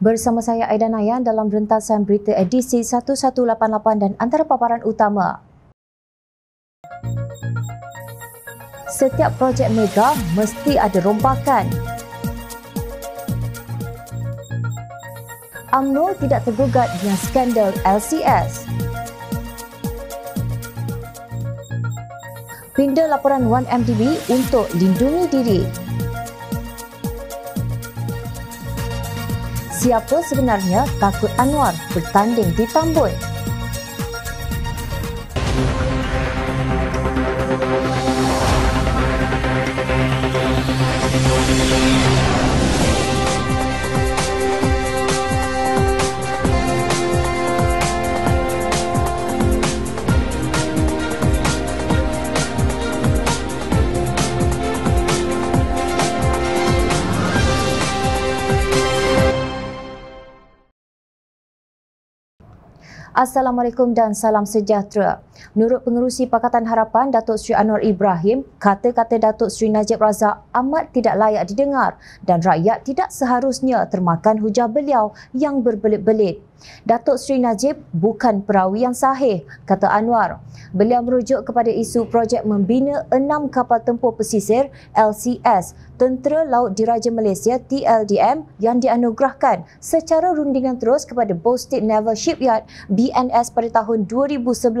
Bersama saya Aida Nayan dalam rentasan berita edisi 1188 dan antara paparan utama. Setiap projek mega mesti ada rompakan. UMNO tidak tergugat dengan skandal LCS. Pindah laporan 1MDB untuk lindungi diri. Siapa sebenarnya takut Anwar bertanding di Tambun? Assalamualaikum dan salam sejahtera. Menurut pengerusi Pakatan Harapan Datuk Sri Anwar Ibrahim, kata-kata Datuk Sri Najib Razak amat tidak layak didengar dan rakyat tidak seharusnya termakan hujah beliau yang berbelit-belit. Datuk Sri Najib bukan perawi yang sahih, kata Anwar. Beliau merujuk kepada isu projek membina enam kapal tempur pesisir LCS, Tentera Laut Diraja Malaysia TLDM yang dianugerahkan secara rundingan terus kepada Bosted Naval Shipyard BNS pada tahun 2011.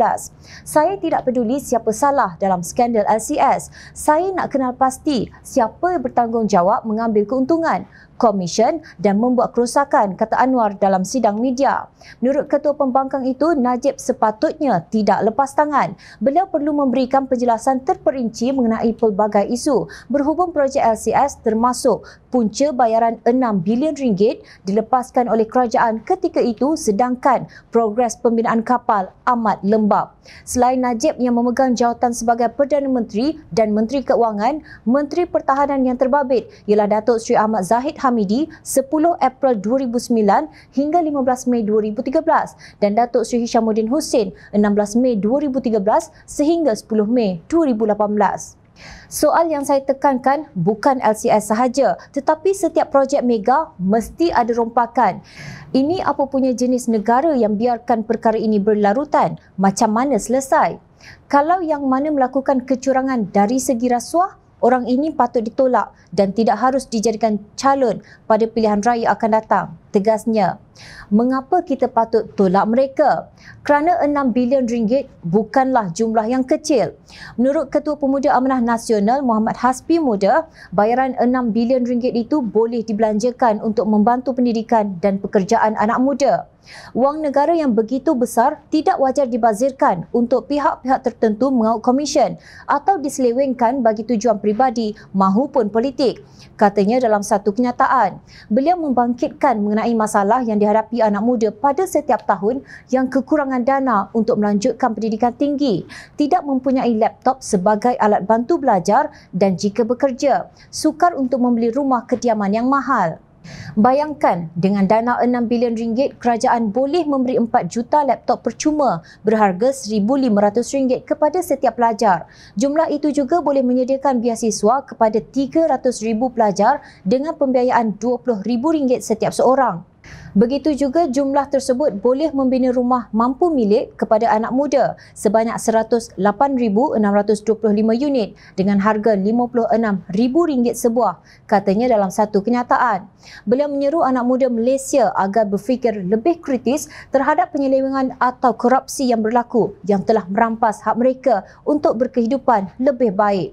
Saya tidak peduli siapa salah dalam skandal LCS. Saya nak kenal pasti siapa bertanggungjawab mengambil keuntungan, komisen dan membuat kerosakan, kata Anwar dalam sidang media. Malaysia. Menurut Ketua Pembangkang itu, Najib sepatutnya tidak lepas tangan. Beliau perlu memberikan penjelasan terperinci mengenai pelbagai isu berhubung projek LCS termasuk punca bayaran 6 bilion ringgit dilepaskan oleh kerajaan ketika itu sedangkan progres pembinaan kapal amat lembab. Selain Najib yang memegang jawatan sebagai Perdana Menteri dan Menteri Keuangan, Menteri Pertahanan yang terbabit ialah Datuk Sri Ahmad Zahid Hamidi 10 April 2009 hingga 15 Mei Mei 2013 dan Datuk Sri Hishamuddin Hussein 16 Mei 2013 sehingga 10 Mei 2018. Soal yang saya tekankan bukan LCS sahaja tetapi setiap projek mega mesti ada rompakan. Ini apa punya jenis negara yang biarkan perkara ini berlarutan? Macam mana selesai? Kalau yang mana melakukan kecurangan dari segi rasuah, orang ini patut ditolak dan tidak harus dijadikan calon pada pilihan raya akan datang tegasnya. Mengapa kita patut tolak mereka? Kerana 6 bilion ringgit bukanlah jumlah yang kecil. Menurut Ketua Pemuda Amanah Nasional Muhammad Hasbi Muda, bayaran 6 bilion ringgit itu boleh dibelanjakan untuk membantu pendidikan dan pekerjaan anak muda. Wang negara yang begitu besar tidak wajar dibazirkan untuk pihak-pihak tertentu mengaut komisen atau diselewengkan bagi tujuan peribadi mahupun politik, katanya dalam satu kenyataan. Beliau membangkitkan mengenai mengenai masalah yang dihadapi anak muda pada setiap tahun yang kekurangan dana untuk melanjutkan pendidikan tinggi, tidak mempunyai laptop sebagai alat bantu belajar dan jika bekerja, sukar untuk membeli rumah kediaman yang mahal. Bayangkan dengan dana 6 bilion ringgit, kerajaan boleh memberi 4 juta laptop percuma berharga RM1,500 kepada setiap pelajar. Jumlah itu juga boleh menyediakan biasiswa kepada 300,000 pelajar dengan pembiayaan RM20,000 setiap seorang. Begitu juga jumlah tersebut boleh membina rumah mampu milik kepada anak muda sebanyak 108,625 unit dengan harga RM56,000 sebuah katanya dalam satu kenyataan. Beliau menyeru anak muda Malaysia agar berfikir lebih kritis terhadap penyelewengan atau korupsi yang berlaku yang telah merampas hak mereka untuk berkehidupan lebih baik.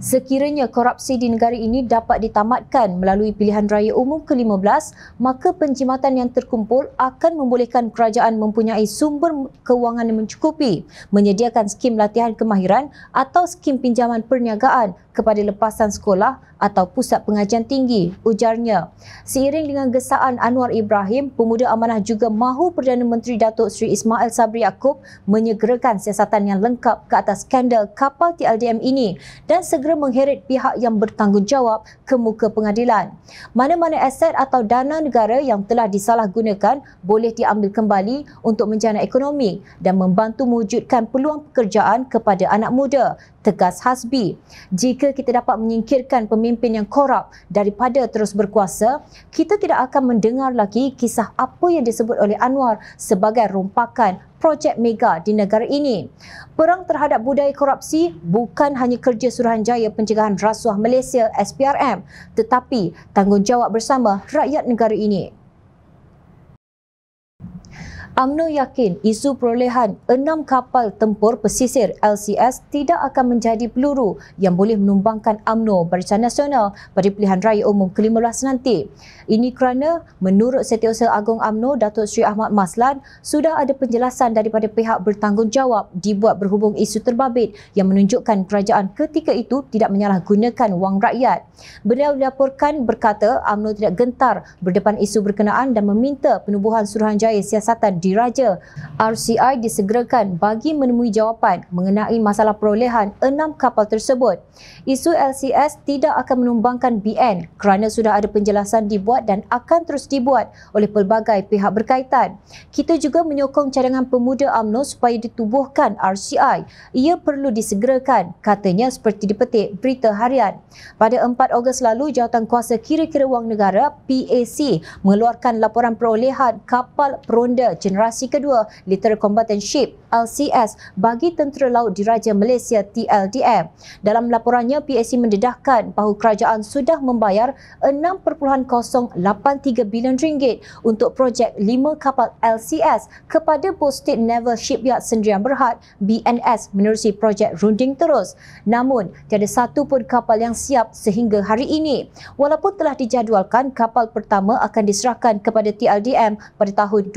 Sekiranya korupsi di negara ini dapat ditamatkan melalui pilihan raya umum ke-15, maka penjimatan yang terkumpul akan membolehkan kerajaan mempunyai sumber kewangan yang mencukupi, menyediakan skim latihan kemahiran atau skim pinjaman perniagaan kepada lepasan sekolah atau pusat pengajian tinggi, ujarnya. Seiring dengan gesaan Anwar Ibrahim, pemuda amanah juga mahu Perdana Menteri Datuk Seri Ismail Sabri Yaakob menyegerakan siasatan yang lengkap ke atas skandal kapal TLDM ini dan segera segera mengheret pihak yang bertanggungjawab ke muka pengadilan. Mana-mana aset atau dana negara yang telah disalahgunakan boleh diambil kembali untuk menjana ekonomi dan membantu mewujudkan peluang pekerjaan kepada anak muda, tegas Hasbi. Jika kita dapat menyingkirkan pemimpin yang korup daripada terus berkuasa, kita tidak akan mendengar lagi kisah apa yang disebut oleh Anwar sebagai rompakan projek mega di negara ini. Perang terhadap budaya korupsi bukan hanya kerja Suruhanjaya Pencegahan Rasuah Malaysia SPRM tetapi tanggungjawab bersama rakyat negara ini. UMNO yakin isu perolehan enam kapal tempur pesisir LCS tidak akan menjadi peluru yang boleh menumbangkan UMNO Barisan Nasional pada pilihan raya umum ke-15 nanti. Ini kerana menurut Setiausaha Agong UMNO Datuk Sri Ahmad Maslan sudah ada penjelasan daripada pihak bertanggungjawab dibuat berhubung isu terbabit yang menunjukkan kerajaan ketika itu tidak menyalahgunakan wang rakyat. Beliau dilaporkan berkata UMNO tidak gentar berdepan isu berkenaan dan meminta penubuhan Suruhanjaya Siasatan diraja. RCI disegerakan bagi menemui jawapan mengenai masalah perolehan enam kapal tersebut. Isu LCS tidak akan menumbangkan BN kerana sudah ada penjelasan dibuat dan akan terus dibuat oleh pelbagai pihak berkaitan. Kita juga menyokong cadangan pemuda UMNO supaya ditubuhkan RCI. Ia perlu disegerakan, katanya seperti dipetik berita harian. Pada 4 Ogos lalu, Jawatan Kuasa Kira-Kira Wang Negara PAC mengeluarkan laporan perolehan kapal peronda generasi kedua Letter Combatant Ship LCS bagi Tentera Laut Diraja Malaysia TLDM. Dalam laporannya, PAC mendedahkan bahawa kerajaan sudah membayar 6.083 bilion ringgit untuk projek 5 kapal LCS kepada Posted Naval Shipyard Sendirian Berhad BNS menerusi projek runding terus. Namun, tiada satu pun kapal yang siap sehingga hari ini. Walaupun telah dijadualkan, kapal pertama akan diserahkan kepada TLDM pada tahun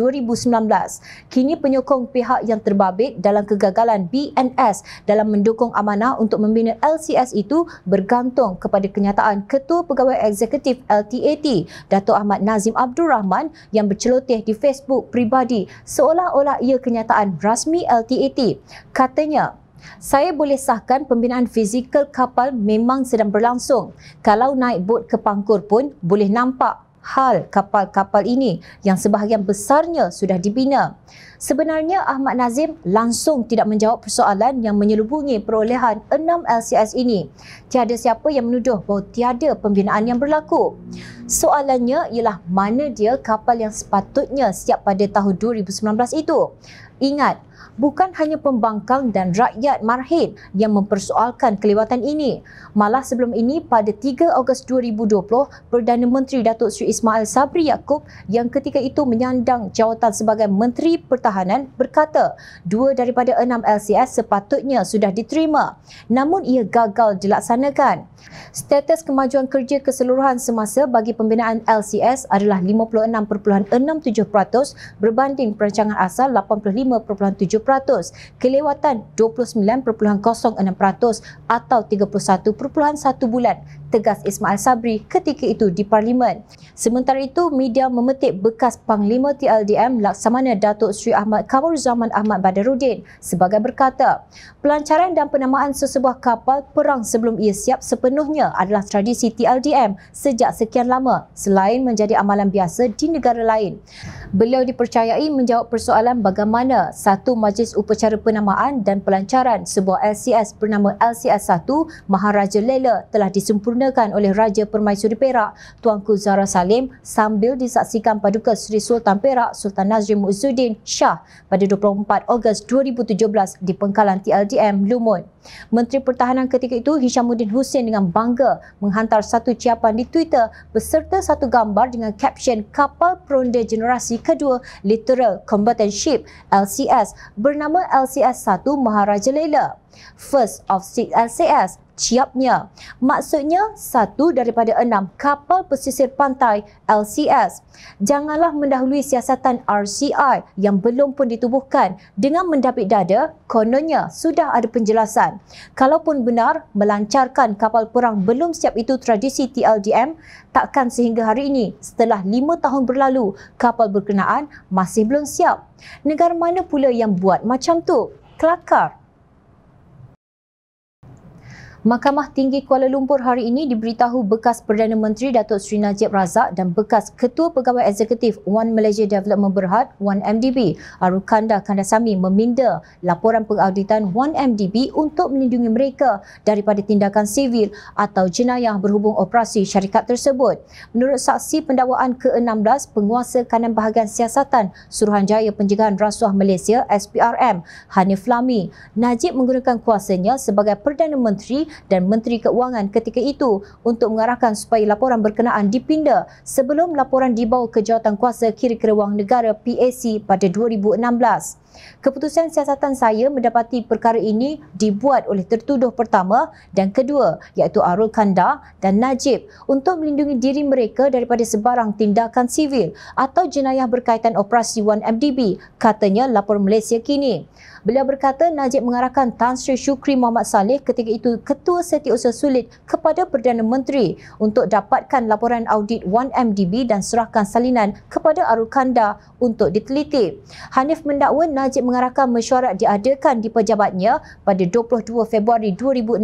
Kini penyokong pihak yang terbabit dalam kegagalan BNS dalam mendukung amanah untuk membina LCS itu bergantung kepada kenyataan Ketua Pegawai Eksekutif LTAT, Dato' Ahmad Nazim Abdul Rahman yang berceloteh di Facebook pribadi seolah-olah ia kenyataan rasmi LTAT. Katanya, saya boleh sahkan pembinaan fizikal kapal memang sedang berlangsung. Kalau naik bot ke pangkur pun boleh nampak hal kapal-kapal ini yang sebahagian besarnya sudah dibina. Sebenarnya Ahmad Nazim langsung tidak menjawab persoalan yang menyelubungi perolehan 6 LCS ini. Tiada siapa yang menuduh bahawa tiada pembinaan yang berlaku. Soalannya ialah mana dia kapal yang sepatutnya siap pada tahun 2019 itu. Ingat, bukan hanya pembangkang dan rakyat marhin yang mempersoalkan kelewatan ini. Malah sebelum ini pada 3 Ogos 2020, Perdana Menteri Datuk Seri Ismail Sabri Yaakob yang ketika itu menyandang jawatan sebagai Menteri Pertahanan berkata dua daripada enam LCS sepatutnya sudah diterima. Namun ia gagal dilaksanakan. Status kemajuan kerja keseluruhan semasa bagi pembinaan LCS adalah 56.67% berbanding perancangan asal 85.7%. 7%, kelewatan 29.06% atau 31.1 bulan tegas Ismail Sabri ketika itu di Parlimen. Sementara itu, media memetik bekas Panglima TLDM Laksamana Datuk Sri Ahmad Kamur Zaman Ahmad Badarudin sebagai berkata, pelancaran dan penamaan sesebuah kapal perang sebelum ia siap sepenuhnya adalah tradisi TLDM sejak sekian lama selain menjadi amalan biasa di negara lain. Beliau dipercayai menjawab persoalan bagaimana satu majlis upacara penamaan dan pelancaran sebuah LCS bernama LCS 1 Maharaja Lela telah disempurnakan digunakan oleh Raja Permaisuri Perak Tuanku Zara Salim sambil disaksikan Paduka Seri Sultan Perak Sultan Nazrin Muizuddin Shah pada 24 Ogos 2017 di pengkalan TLDM Lumut. Menteri Pertahanan ketika itu Hishamuddin Hussein dengan bangga menghantar satu ciapan di Twitter beserta satu gambar dengan caption kapal peronda generasi kedua Literal Combatant Ship LCS bernama LCS-1 Maharaja Lela. First of six LCS ciapnya. Maksudnya satu daripada enam kapal pesisir pantai LCS. Janganlah mendahului siasatan RCI yang belum pun ditubuhkan dengan mendapik dada kononnya sudah ada penjelasan. Kalaupun benar melancarkan kapal perang belum siap itu tradisi TLDM takkan sehingga hari ini setelah lima tahun berlalu kapal berkenaan masih belum siap. Negara mana pula yang buat macam tu? Kelakar. Mahkamah Tinggi Kuala Lumpur hari ini diberitahu bekas Perdana Menteri Datuk Seri Najib Razak dan bekas Ketua Pegawai Eksekutif One Malaysia Development Berhad, One MDB, Arukanda Kandasami meminda laporan pengauditan One MDB untuk melindungi mereka daripada tindakan sivil atau jenayah berhubung operasi syarikat tersebut. Menurut saksi pendakwaan ke-16, penguasa kanan bahagian siasatan Suruhanjaya Penjagaan Rasuah Malaysia SPRM, Hanif Lami, Najib menggunakan kuasanya sebagai Perdana Menteri dan Menteri Keuangan ketika itu untuk mengarahkan supaya laporan berkenaan dipinda sebelum laporan dibawa ke Jawatankuasa kuasa kira-kira wang negara PAC pada 2016. Keputusan siasatan saya mendapati perkara ini dibuat oleh tertuduh pertama dan kedua iaitu Arul Kanda dan Najib untuk melindungi diri mereka daripada sebarang tindakan sivil atau jenayah berkaitan operasi 1MDB, katanya lapor Malaysia kini. Beliau berkata Najib mengarahkan Tan Sri Shukri Muhammad Saleh ketika itu Ketua Setiausaha Sulit kepada Perdana Menteri untuk dapatkan laporan audit 1MDB dan serahkan salinan kepada Arul Kanda untuk diteliti. Hanif mendakwa Najib Najib mengarahkan mesyuarat diadakan di pejabatnya pada 22 Februari 2016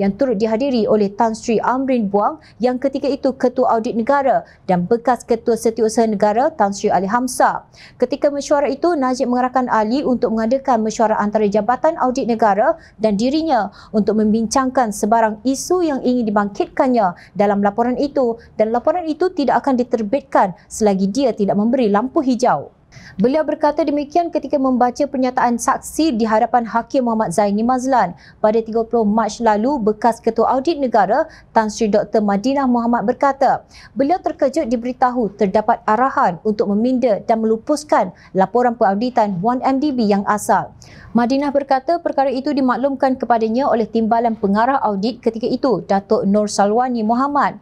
yang turut dihadiri oleh Tan Sri Amrin Buang yang ketika itu Ketua Audit Negara dan bekas Ketua Setiausaha Negara Tan Sri Ali Hamzah. Ketika mesyuarat itu, Najib mengarahkan Ali untuk mengadakan mesyuarat antara Jabatan Audit Negara dan dirinya untuk membincangkan sebarang isu yang ingin dibangkitkannya dalam laporan itu dan laporan itu tidak akan diterbitkan selagi dia tidak memberi lampu hijau. Beliau berkata demikian ketika membaca pernyataan saksi di hadapan Hakim Muhammad Zaini Mazlan pada 30 Mac lalu bekas Ketua Audit Negara Tan Sri Dr. Madinah Muhammad berkata beliau terkejut diberitahu terdapat arahan untuk meminda dan melupuskan laporan perauditan 1MDB yang asal. Madinah berkata perkara itu dimaklumkan kepadanya oleh Timbalan Pengarah Audit ketika itu Datuk Nur Salwani Muhammad.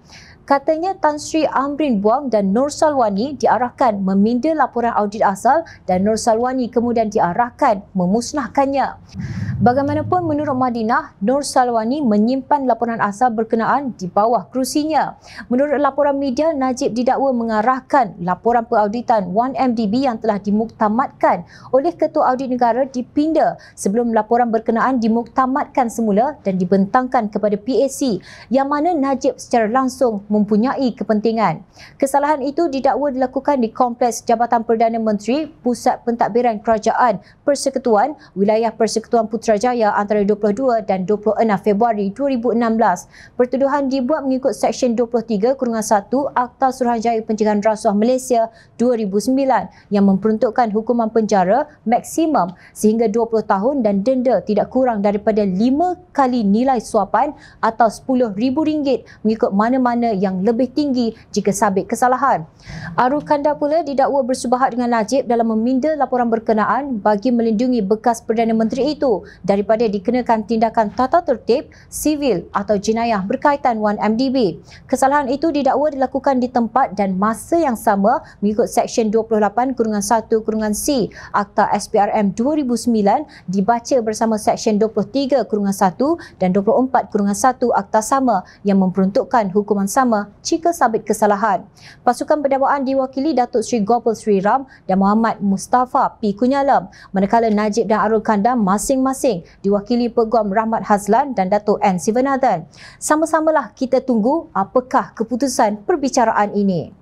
Katanya Tan Sri Amrin Buang dan Nur Salwani diarahkan meminda laporan audit asal dan Nur Salwani kemudian diarahkan memusnahkannya. Bagaimanapun menurut Madinah, Nur Salwani menyimpan laporan asal berkenaan di bawah kerusinya. Menurut laporan media, Najib didakwa mengarahkan laporan perauditan 1MDB yang telah dimuktamadkan oleh Ketua Audit Negara dipinda sebelum laporan berkenaan dimuktamadkan semula dan dibentangkan kepada PAC yang mana Najib secara langsung mempunyai kepentingan. Kesalahan itu didakwa dilakukan di Kompleks Jabatan Perdana Menteri, Pusat Pentadbiran Kerajaan, Persekutuan, Wilayah Persekutuan Putrajaya antara 22 dan 26 Februari 2016. Pertuduhan dibuat mengikut Seksyen 23 Kurungan 1 Akta Suruhanjaya Pencegahan Rasuah Malaysia 2009 yang memperuntukkan hukuman penjara maksimum sehingga 20 tahun dan denda tidak kurang daripada 5 kali nilai suapan atau RM10,000 mengikut mana-mana yang yang lebih tinggi jika sabit kesalahan. Arul Arukanda pula didakwa bersubahat dengan Najib dalam meminda laporan berkenaan bagi melindungi bekas Perdana Menteri itu daripada dikenakan tindakan tata tertib sivil atau jenayah berkaitan 1MDB. Kesalahan itu didakwa dilakukan di tempat dan masa yang sama mengikut Seksyen 28-1-C kurungan Akta SPRM 2009 dibaca bersama Seksyen 23-1 kurungan dan 24-1 kurungan Akta Sama yang memperuntukkan hukuman sama jika sabit kesalahan. Pasukan pendakwaan diwakili Datuk Sri Gopal Sri Ram dan Muhammad Mustafa P. Kunyalam manakala Najib dan Arul Kandam masing-masing diwakili Peguam Rahmat Hazlan dan Datuk N. Sivanathan. Sama-samalah kita tunggu apakah keputusan perbicaraan ini.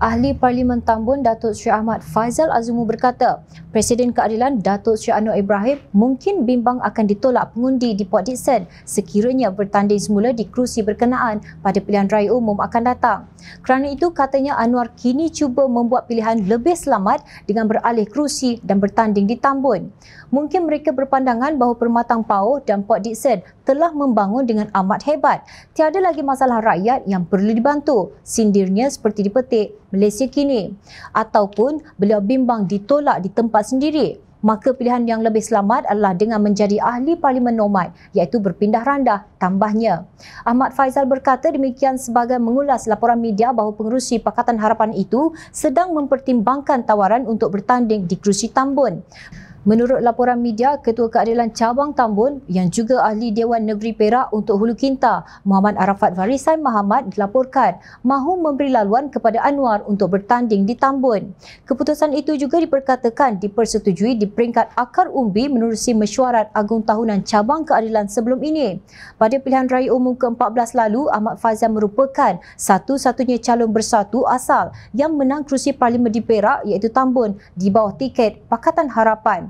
Ahli Parlimen Tambun Datuk Sri Ahmad Faizal Azumu berkata, Presiden Keadilan Datuk Sri Anwar Ibrahim mungkin bimbang akan ditolak pengundi di Port Dickson sekiranya bertanding semula di kerusi berkenaan pada pilihan raya umum akan datang. Kerana itu katanya Anwar kini cuba membuat pilihan lebih selamat dengan beralih kerusi dan bertanding di Tambun. Mungkin mereka berpandangan bahawa Permatang Pau dan Port Dickson telah membangun dengan amat hebat. Tiada lagi masalah rakyat yang perlu dibantu. Sindirnya seperti dipetik Malaysia kini ataupun beliau bimbang ditolak di tempat sendiri maka pilihan yang lebih selamat adalah dengan menjadi ahli parlimen nomad iaitu berpindah randah tambahnya. Ahmad Faizal berkata demikian sebagai mengulas laporan media bahawa pengerusi Pakatan Harapan itu sedang mempertimbangkan tawaran untuk bertanding di kerusi Tambun. Menurut laporan media, Ketua Keadilan Cabang Tambun yang juga Ahli Dewan Negeri Perak untuk Hulu Kinta, Muhammad Arafat Farisan Muhammad dilaporkan mahu memberi laluan kepada Anwar untuk bertanding di Tambun. Keputusan itu juga diperkatakan dipersetujui di peringkat akar umbi menerusi mesyuarat Agung Tahunan Cabang Keadilan sebelum ini. Pada pilihan raya umum ke-14 lalu, Ahmad Fazal merupakan satu-satunya calon bersatu asal yang menang kerusi Parlimen di Perak iaitu Tambun di bawah tiket Pakatan Harapan.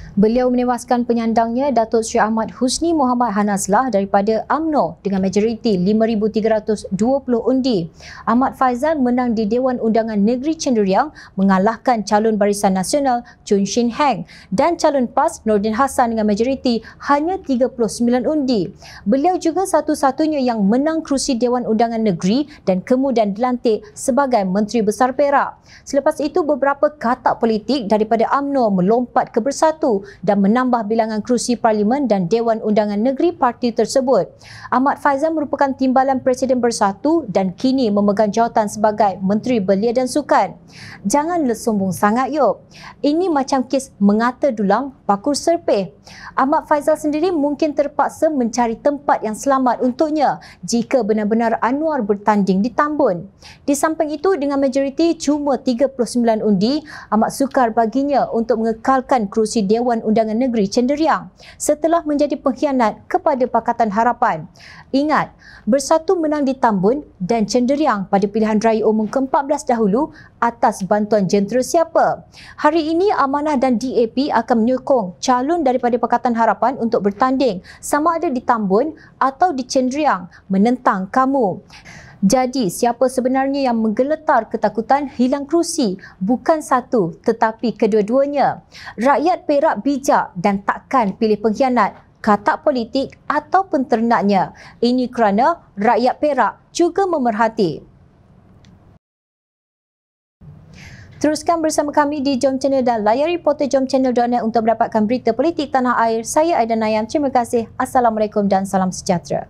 Beliau menewaskan penyandangnya Datuk Sri Ahmad Husni Muhammad Hanazlah daripada AMNO dengan majoriti 5,320 undi. Ahmad Faizan menang di Dewan Undangan Negeri Cenderiang mengalahkan calon Barisan Nasional Chun Shin Heng dan calon PAS Nordin Hassan dengan majoriti hanya 39 undi. Beliau juga satu-satunya yang menang kerusi Dewan Undangan Negeri dan kemudian dilantik sebagai Menteri Besar Perak. Selepas itu beberapa katak politik daripada AMNO melompat ke bersatu dan menambah bilangan kerusi Parlimen dan Dewan Undangan Negeri parti tersebut. Ahmad Faizal merupakan timbalan Presiden Bersatu dan kini memegang jawatan sebagai Menteri Belia dan Sukan. Jangan lesombong sangat, Yop. Ini macam kes mengata dulang pakur serpih. Ahmad Faizal sendiri mungkin terpaksa mencari tempat yang selamat untuknya jika benar-benar Anwar bertanding di Tambun. Di samping itu, dengan majoriti cuma 39 undi, amat sukar baginya untuk mengekalkan kerusi Dewan Dewan Undangan Negeri Cenderiang setelah menjadi pengkhianat kepada Pakatan Harapan. Ingat, Bersatu menang di Tambun dan Cenderiang pada pilihan raya umum ke-14 dahulu atas bantuan jentera siapa? Hari ini Amanah dan DAP akan menyokong calon daripada Pakatan Harapan untuk bertanding sama ada di Tambun atau di Cenderiang menentang kamu. Jadi siapa sebenarnya yang menggeletar ketakutan hilang kerusi? Bukan satu tetapi kedua-duanya. Rakyat Perak bijak dan takkan pilih pengkhianat katak politik ataupun ternaknya. Ini kerana rakyat Perak juga memerhati. Teruskan bersama kami di Jom Channel dan layari portal jomchannel.net untuk mendapatkan berita politik tanah air. Saya Aidan Nayan. Terima kasih. Assalamualaikum dan salam sejahtera.